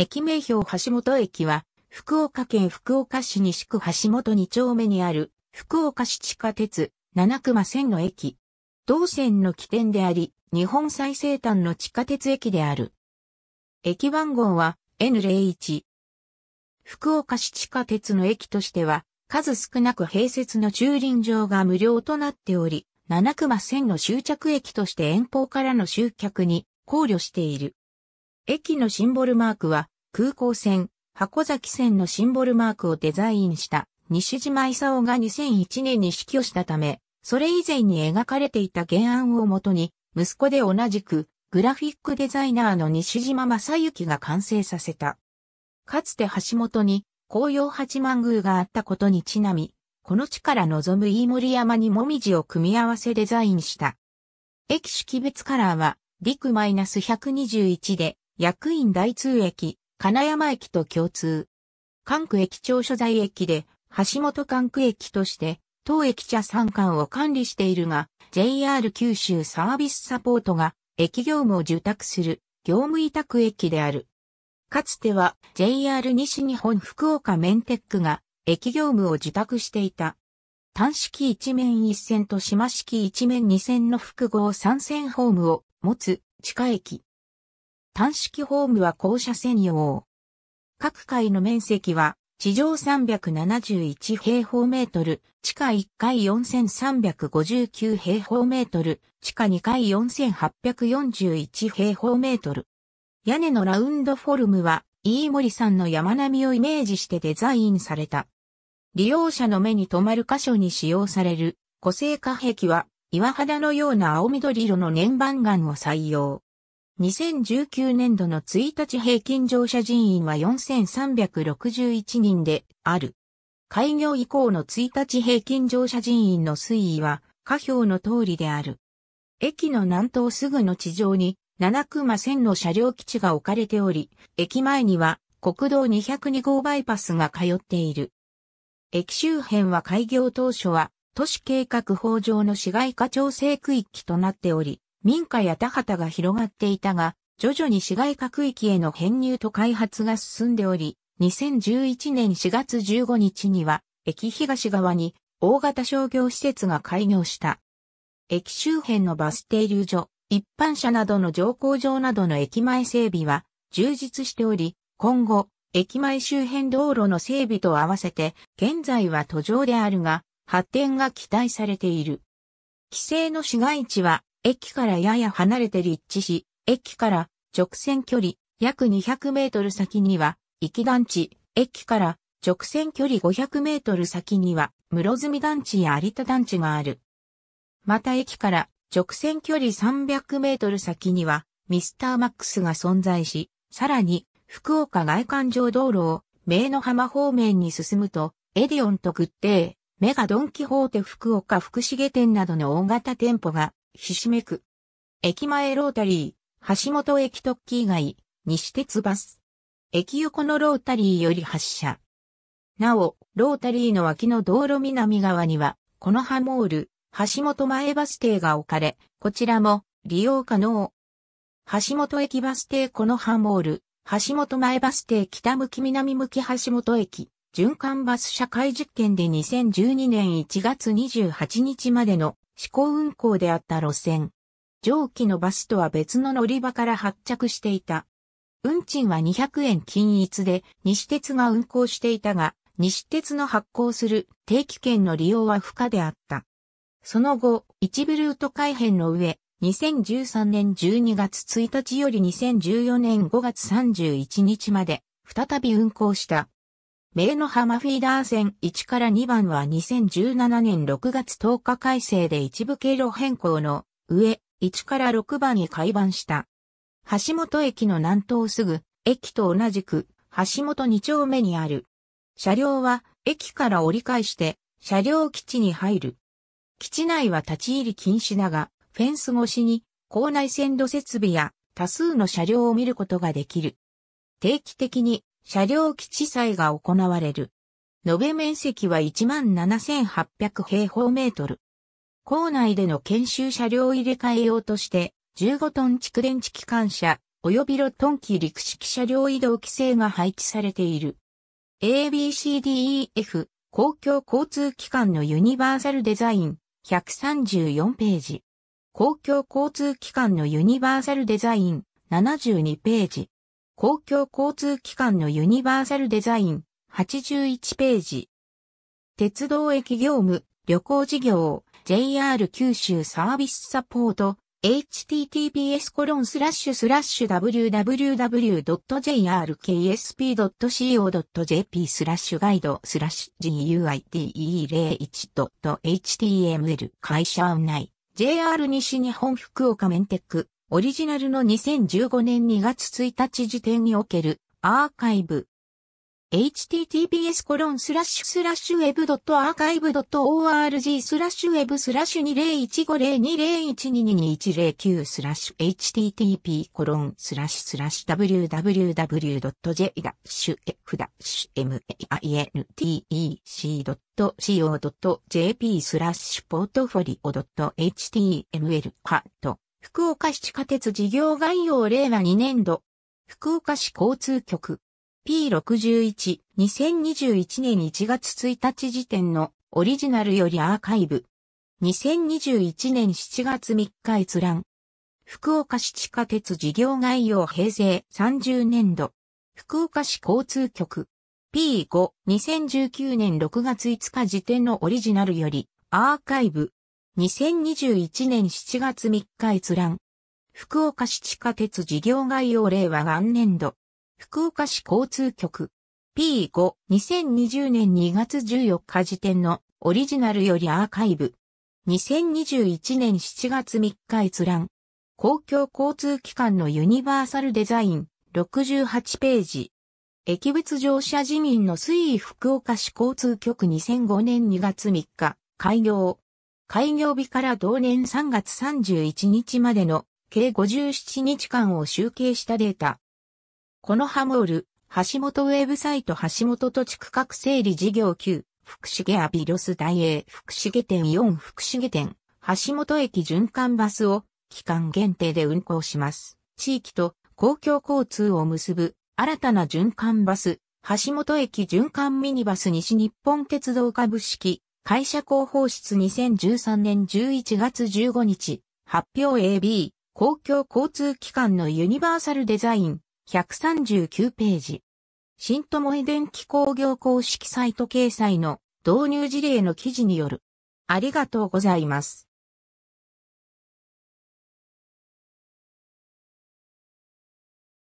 駅名標橋本駅は、福岡県福岡市西区橋本2丁目にある、福岡市地下鉄、七熊線の駅。同線の起点であり、日本最西端の地下鉄駅である。駅番号は N01。福岡市地下鉄の駅としては、数少なく併設の駐輪場が無料となっており、七熊線の終着駅として遠方からの集客に考慮している。駅のシンボルマークは、空港線、箱崎線のシンボルマークをデザインした西島勲が2001年に死去したため、それ以前に描かれていた原案をもとに、息子で同じくグラフィックデザイナーの西島正幸が完成させた。かつて橋本に紅葉八幡宮があったことにちなみ、この地から望む飯森山にもみじを組み合わせデザインした。駅識別カラーは、陸 -121 で、役員大通駅、金山駅と共通。関区駅長所在駅で、橋本関区駅として、当駅舎参観を管理しているが、JR 九州サービスサポートが、駅業務を受託する、業務委託駅である。かつては、JR 西日本福岡メンテックが、駅業務を受託していた。単式一面一線と島式一面二線の複合三線ホームを持つ地下駅。単式ホームは校舎専用。各階の面積は地上371平方メートル、地下1階4359平方メートル、地下2階4841平方メートル。屋根のラウンドフォルムは、飯森さんの山並みをイメージしてデザインされた。利用者の目に留まる箇所に使用される、個性化壁は、岩肌のような青緑色の年番岩を採用。2019年度の1日平均乗車人員は4361人である。開業以降の1日平均乗車人員の推移は下表の通りである。駅の南東すぐの地上に七熊線の車両基地が置かれており、駅前には国道202号バイパスが通っている。駅周辺は開業当初は都市計画法上の市街化調整区域となっており、民家や田畑が広がっていたが、徐々に市街各域への編入と開発が進んでおり、2011年4月15日には、駅東側に大型商業施設が開業した。駅周辺のバス停留所、一般車などの乗降場などの駅前整備は充実しており、今後、駅前周辺道路の整備と合わせて、現在は途上であるが、発展が期待されている。規制の市街地は駅からやや離れて立地し、駅から直線距離約200メートル先には、行き団地、駅から直線距離500メートル先には、室積団地や有田団地がある。また駅から直線距離300メートル先には、ミスターマックスが存在し、さらに、福岡外環状道路を、名の浜方面に進むと、エディオンとグッデー、メガドンキホーテ福岡福重店などの大型店舗がひしめく。駅前ロータリー、橋本駅特急街、西鉄バス。駅横のロータリーより発車。なお、ロータリーの脇の道路南側には、このハモール、橋本前バス停が置かれ、こちらも利用可能。橋本駅バス停このハモール、橋本前バス停北向き南向き橋本駅、循環バス社会実験で2012年1月28日までの試行運行であった路線。上記のバスとは別の乗り場から発着していた。運賃は200円均一で、西鉄が運行していたが、西鉄の発行する定期券の利用は不可であった。その後、一部ルート改編の上、2013年12月1日より2014年5月31日まで、再び運行した。名の浜フィーダー線1から2番は2017年6月10日改正で一部経路変更の上1から6番に改版した。橋本駅の南東すぐ、駅と同じく橋本2丁目にある。車両は駅から折り返して車両基地に入る。基地内は立ち入り禁止だが、フェンス越しに校内線路設備や多数の車両を見ることができる。定期的に車両基地祭が行われる。延べ面積は17,800平方メートル。校内での研修車両入れ替え用として、15トン蓄電池機関車、及びロトン機陸式車両移動規制が配置されている。ABCDEF 公共交通機関のユニバーサルデザイン134ページ。公共交通機関のユニバーサルデザイン72ページ。公共交通機関のユニバーサルデザイン、81ページ。鉄道駅業務、旅行事業、JR 九州サービスサポート、https コロンスラッシュスラッシュ www.jrksp.co.jp スラッシュガイドスラッシュ GUIDE01.html 会社案内 JR 西日本福岡メンテックオリジナルの2015年2月1日時点におけるアーカイブ。https コロンスラッシュスラッシュ web.archive.org スラッシュ web スラッシュ2 0 1 5 0 2 0 1 2 2 1 0 9スラッシュ http コロンスラッシュスラッシュ www.j-f-maintec.co.jp スラッシュポートフォリオ .html ハット福岡市地下鉄事業概要令和2年度。福岡市交通局。P61、2021年1月1日時点のオリジナルよりアーカイブ。2021年7月3日閲覧。福岡市地下鉄事業概要平成30年度。福岡市交通局。P5、2019年6月5日時点のオリジナルよりアーカイブ。2021年7月3日閲覧。福岡市地下鉄事業概要令和元年度。福岡市交通局。P5、2020年2月14日時点のオリジナルよりアーカイブ。2021年7月3日閲覧。公共交通機関のユニバーサルデザイン、68ページ。駅物乗車自民の推移福岡市交通局2005年2月3日、開業。開業日から同年3月31日までの計57日間を集計したデータ。このハモール、橋本ウェブサイト橋本土地区画整理事業9、福重アビロス大英福重店4福重店、橋本駅循環バスを期間限定で運行します。地域と公共交通を結ぶ新たな循環バス、橋本駅循環ミニバス西日本鉄道株式会社広報室2013年11月15日、発表 AB、公共交通機関のユニバーサルデザイン、139ページ。新友江電気工業公式サイト掲載の導入事例の記事による。ありがとうございます。